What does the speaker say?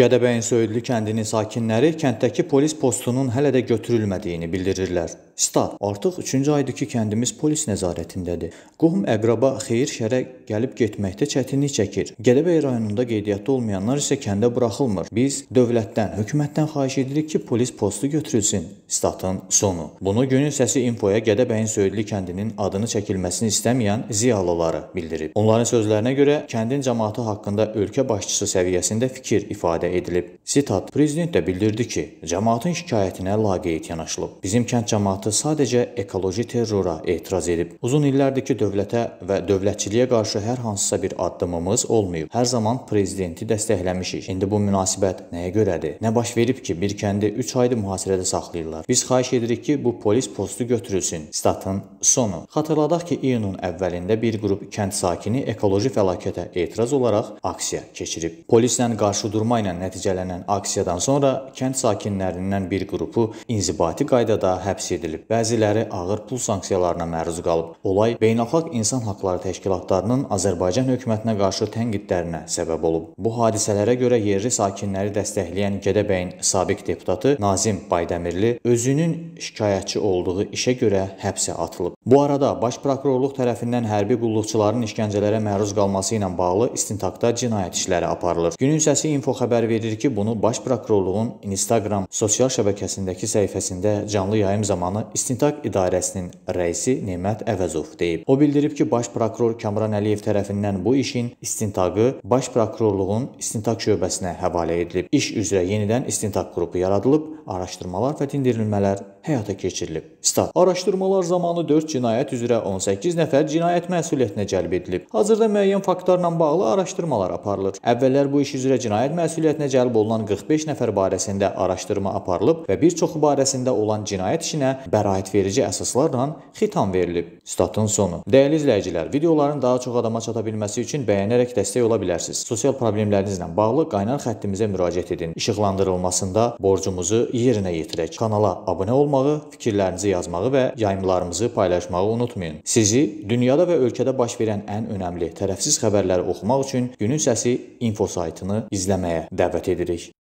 Gədəbəyin söyüdlü kəndinin sakinləri kənddəki polis postunun hələ də götürülmədiyini bildirirlər. Stat. Artıq 3-cü aydır ki, kəndimiz polis nəzarətindədir. Qohum əqraba xeyir şərə gəlib getməkdə çətinlik çəkir. Gədəbəy rayonunda qeydiyyatda olmayanlar isə kəndə buraxılmır. Biz dövlətdən, hökumətdən xahiş edirik ki, polis postu götürülsün. Statın sonu. Bunu günün səsi infoya Gədəbəyin Söyüdlü kəndinin adını çəkilməsini istəməyən ziyalıları bildirib. Onların sözlərinə görə kəndin cəmaatı haqqında ölkə başçısı səviyyəsində fikir ifadə edilib. Sitat. Prezident də bildirdi ki, cəmaatın şikayətinə laqeyd yanaşılıb. Bizim kənd cəmaatı cəmaatı sadəcə ekoloji terrora etiraz edib. Uzun illərdir ki, dövlətə və dövlətçiliyə qarşı hər hansısa bir addımımız olmayıb. Hər zaman prezidenti dəstəkləmişik. İndi bu münasibət nəyə görədir? Nə baş verib ki, bir kəndi 3 aydır mühasirədə saxlayırlar? Biz xahiş edirik ki, bu polis postu götürülsün. Statın sonu. Xatırladaq ki, iyunun əvvəlində bir qrup kənd sakini ekoloji fəlakətə etiraz olaraq aksiya keçirib. Polislə qarşı durma ilə nəticələnən aksiyadan sonra kənd sakinlərindən bir qrupu inzibati qaydada həbs edilib edilib. Bəziləri ağır pul sanksiyalarına məruz qalıb. Olay beynəlxalq insan haqları təşkilatlarının Azərbaycan hökumətinə qarşı tənqidlərinə səbəb olub. Bu hadisələrə görə yerli sakinləri dəstəkləyən Gədəbəyin sabiq deputatı Nazim Baydamirli özünün şikayətçi olduğu işə görə həbsə atılıb. Bu arada baş prokurorluq tərəfindən hərbi qulluqçuların işgəncələrə məruz qalması ilə bağlı istintaqda cinayət işləri aparılır. Günün səsi info xəbər verir ki, bunu baş prokurorluğun Instagram sosial şəbəkəsindəki səhifəsində canlı yayım zamanı İstintaq İdarəsinin rəisi Nemət Əvəzov deyib. O bildirib ki, baş prokuror Kamran Əliyev tərəfindən bu işin istintaqı baş prokurorluğun istintaq şöbəsinə həvalə edilib. İş üzrə yenidən istintaq qrupu yaradılıb, araşdırmalar və dindirilmələr həyata keçirilib. Stat. Araşdırmalar zamanı 4 cinayət üzrə 18 nəfər cinayət məsuliyyətinə cəlb edilib. Hazırda müəyyən faktlarla bağlı araşdırmalar aparılır. Əvvəllər bu iş üzrə cinayət məsuliyyətinə cəlb olunan 45 nəfər barəsində araşdırma aparılıb və bir çoxu barəsində olan cinayət işinə bəraətverici əsaslarla xitam verilib. Statın sonu. Dəyərli izləyicilər, videoların daha çox adama çata bilməsi üçün bəyənərək dəstək ola bilərsiniz. Sosial problemlərinizlə bağlı qaynar xəttimizə müraciət edin. İşıqlandırılmasında borcumuzu yerinə yetirək. Kanala abunə olmağı, fikirlərinizi yazmağı və yayımlarımızı paylaşmağı unutmayın. Sizi dünyada və ölkədə baş verən ən önəmli tərəfsiz xəbərləri oxumaq üçün Günün Səsi info saytını izləməyə dəvət edirik.